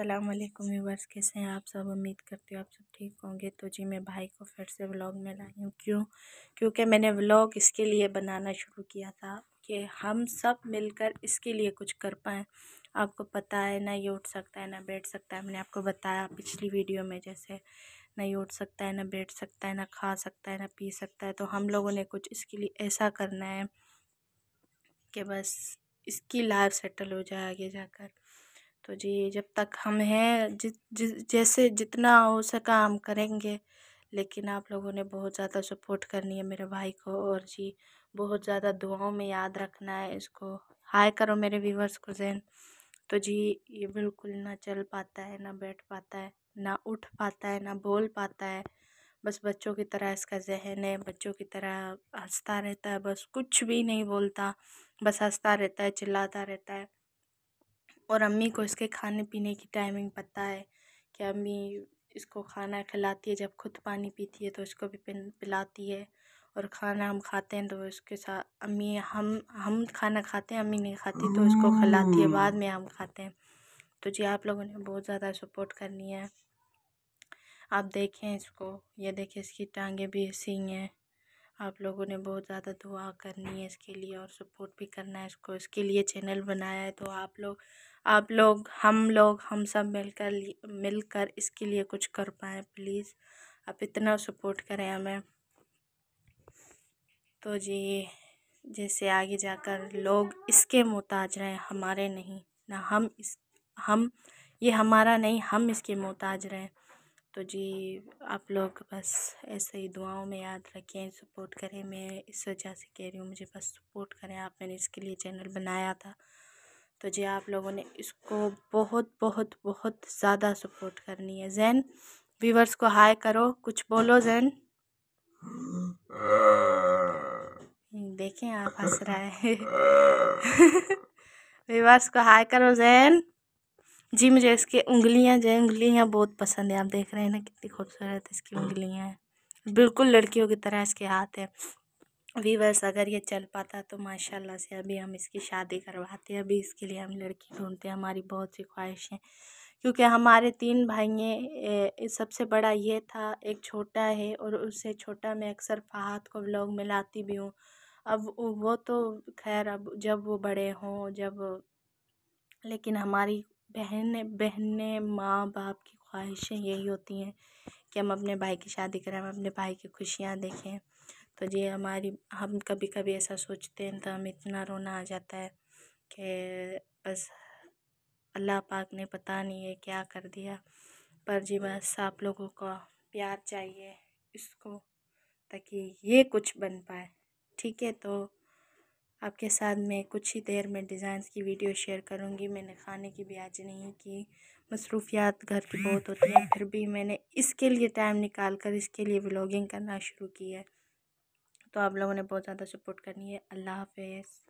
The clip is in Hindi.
अस्सलाम वालेकुम व्यूवर्स कैसे हैं आप सब उम्मीद करती हूँ आप सब ठीक होंगे तो जी मैं भाई को फिर से व्लॉग में लाई हूँ क्यों क्योंकि मैंने व्लॉग इसके लिए बनाना शुरू किया था कि हम सब मिलकर इसके लिए कुछ कर पाएँ आपको पता है ना ये उठ सकता है ना बैठ सकता है मैंने आपको बताया पिछली वीडियो में जैसे ना ये उठ सकता है ना बैठ सकता है ना खा सकता है ना पी सकता है तो हम लोगों ने कुछ इसके लिए ऐसा करना है कि बस इसकी लाइफ सेटल हो जाए आगे जाकर तो जी जब तक हम हैं जैसे जितना हो सका हम करेंगे लेकिन आप लोगों ने बहुत ज़्यादा सपोर्ट करनी है मेरे भाई को और जी बहुत ज़्यादा दुआओं में याद रखना है इसको हाय करो मेरे व्यूवर्स को जैन तो जी ये बिल्कुल ना चल पाता है ना बैठ पाता है ना उठ पाता है ना बोल पाता है बस बच्चों की तरह इसका जहन है बच्चों की तरह हंसता रहता है बस कुछ भी नहीं बोलता बस हंसता रहता है चिल्लाता रहता है और अम्मी को इसके खाने पीने की टाइमिंग पता है कि अम्मी इसको खाना खिलाती है जब खुद पानी पीती है तो इसको भी पिलाती है और खाना हम खाते हैं तो उसके साथ अम्मी हम हम खाना खाते हैं अम्मी नहीं खाती तो उसको खिलाती है बाद में हम खाते हैं तो जी आप लोगों ने बहुत ज़्यादा सपोर्ट करनी है आप देखें इसको ये देखें इसकी टांगे भी ऐसी हैं आप लोगों ने बहुत ज़्यादा दुआ करनी है इसके लिए और सपोर्ट भी करना है इसको इसके लिए चैनल बनाया है तो आप लोग आप लोग हम लोग हम सब मिलकर मिलकर इसके लिए कुछ कर पाएँ प्लीज़ आप इतना सपोर्ट करें हमें तो जी जैसे आगे जाकर लोग इसके मोहताज रहें हमारे नहीं ना हम इस हम ये हमारा नहीं हम इसके मोहताज रहें तो जी आप लोग बस ऐसे ही दुआओं में याद रखें सपोर्ट करें मैं इस वजह से कह रही हूँ मुझे बस सपोर्ट करें आप मैंने इसके लिए चैनल बनाया था तो जी आप लोगों ने इसको बहुत बहुत बहुत ज़्यादा सपोर्ट करनी है जैन व्यूवर्स को हाय करो कुछ बोलो जैन देखें आप हंस रहा है व्यूवर्स को हाय करो जैन जी मुझे इसकी उंगलियां जो उंगलियाँ बहुत पसंद है आप देख रहे हैं ना कितनी खूबसूरत इसकी उंगलियां हैं बिल्कुल लड़कियों की तरह इसके हाथ हैं वीवर्स अगर ये चल पाता तो माशाल्लाह से अभी हम इसकी शादी करवाते हैं अभी इसके लिए हम लड़की ढूंढते हैं हमारी बहुत सी ख्वाहिशें क्योंकि हमारे तीन भाइये सबसे बड़ा ये था एक छोटा है और उससे छोटा मैं अक्सर फाहत को लोग में लाती भी हूँ अब वो तो खैर अब जब वो बड़े हों जब लेकिन हमारी बहन बहने माँ बाप की ख्वाहिशें यही होती हैं कि हम अपने भाई की शादी करें हम अपने भाई की खुशियाँ देखें तो ये हमारी हम कभी कभी ऐसा सोचते हैं तो हम इतना रोना आ जाता है कि बस अल्लाह पाक ने पता नहीं है क्या कर दिया पर जी बस आप लोगों का प्यार चाहिए इसको ताकि ये कुछ बन पाए ठीक है तो आपके साथ मैं कुछ ही देर में डिज़ाइंस की वीडियो शेयर करूँगी मैंने खाने की भी आज नहीं की मसरूफियात घर की बहुत होती हैं फिर भी मैंने इसके लिए टाइम निकाल कर इसके लिए ब्लॉगिंग करना शुरू की है तो आप लोगों ने बहुत ज़्यादा सपोर्ट करनी है अल्लाह हाफिज़